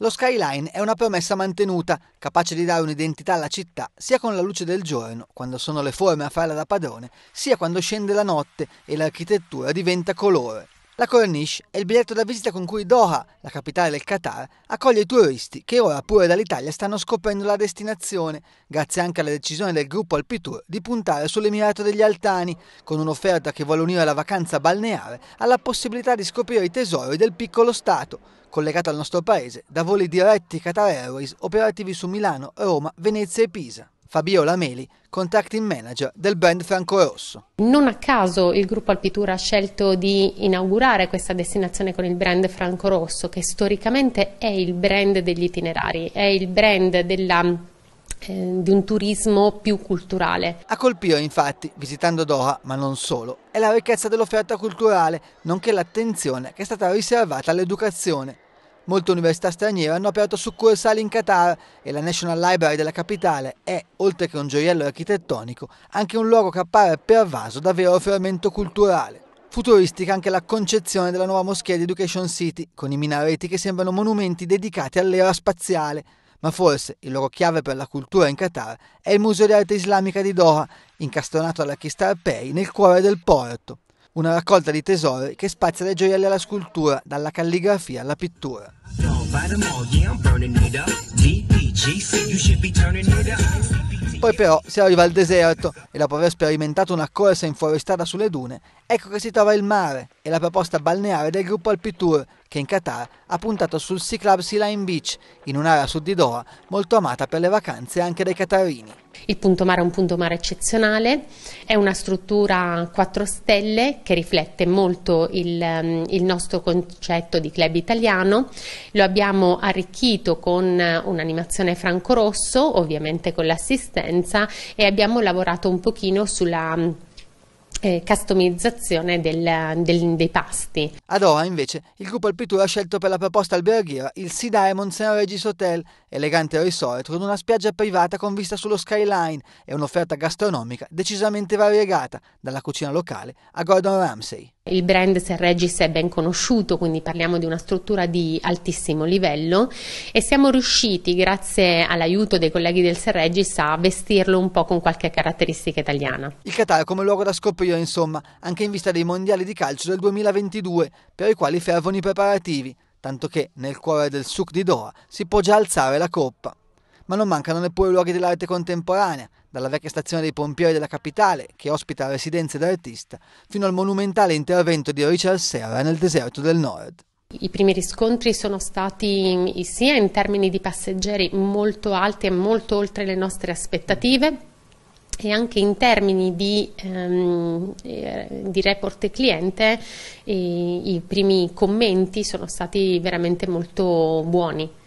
Lo skyline è una promessa mantenuta, capace di dare un'identità alla città sia con la luce del giorno, quando sono le forme a farla da padrone, sia quando scende la notte e l'architettura diventa colore. La corniche è il biglietto da visita con cui Doha, la capitale del Qatar, accoglie i turisti che ora pure dall'Italia stanno scoprendo la destinazione, grazie anche alla decisione del gruppo Alpitour di puntare sull'Emirato degli Altani, con un'offerta che vuole unire la vacanza balneare alla possibilità di scoprire i tesori del piccolo Stato, collegato al nostro paese da voli diretti Qatar Airways operativi su Milano, Roma, Venezia e Pisa. Fabiola Meli, contacting manager del brand Franco Rosso. Non a caso il gruppo Alpitura ha scelto di inaugurare questa destinazione con il brand Franco Rosso, che storicamente è il brand degli itinerari, è il brand della ehm, di un turismo più culturale. A colpire infatti, visitando Doha, ma non solo, è la ricchezza dell'offerta culturale, nonché l'attenzione che è stata riservata all'educazione. Molte università straniere hanno aperto succursali in Qatar e la National Library della capitale è, oltre che un gioiello architettonico, anche un luogo che appare pervaso da vero fermento culturale. Futuristica anche la concezione della nuova moschea di Education City, con i minareti che sembrano monumenti dedicati all'era spaziale, ma forse il loro chiave per la cultura in Qatar è il Museo di Arte Islamica di Doha, incastonato alla Kistar Pei nel cuore del porto una raccolta di tesori che spazia dai gioielli alla scultura, dalla calligrafia alla pittura. Poi però si arriva al deserto e dopo aver sperimentato una corsa in forestata sulle dune, ecco che si trova il mare e la proposta balneare del gruppo Alpitour che in Qatar ha puntato sul Sea Club Sea Line Beach, in un'area sud di Doha molto amata per le vacanze anche dai qatarini. Il punto mare è un punto mare eccezionale, è una struttura a quattro stelle che riflette molto il, ehm, il, nostro concetto di club italiano, lo abbiamo arricchito con eh, un'animazione franco-rosso, ovviamente con l'assistenza e abbiamo lavorato un pochino sulla eh, customizzazione del, del, dei pasti. Ad ora invece il gruppo Alpitura ha scelto per la proposta alberghiera il Sea Diamonds Regis Hotel, elegante risorto con una spiaggia privata con vista sullo skyline e un'offerta gastronomica decisamente variegata, dalla cucina locale a Gordon Ramsay. Il brand Ser Regis è ben conosciuto, quindi parliamo di una struttura di altissimo livello e siamo riusciti, grazie all'aiuto dei colleghi del Ser Regis, a vestirlo un po' con qualche caratteristica italiana. Il Qatar come luogo da scoprire, insomma, anche in vista dei mondiali di calcio del 2022, per i quali fervono i preparativi, tanto che nel cuore del Souk di Doha si può già alzare la coppa. Ma non mancano neppure i luoghi dell'arte contemporanea, dalla vecchia stazione dei pompieri della capitale, che ospita residenze d'artista, fino al monumentale intervento di Richard Serra nel deserto del nord. I primi riscontri sono stati sia in termini di passeggeri molto alti e molto oltre le nostre aspettative, e anche in termini di, ehm, eh, di report cliente eh, i primi commenti sono stati veramente molto buoni.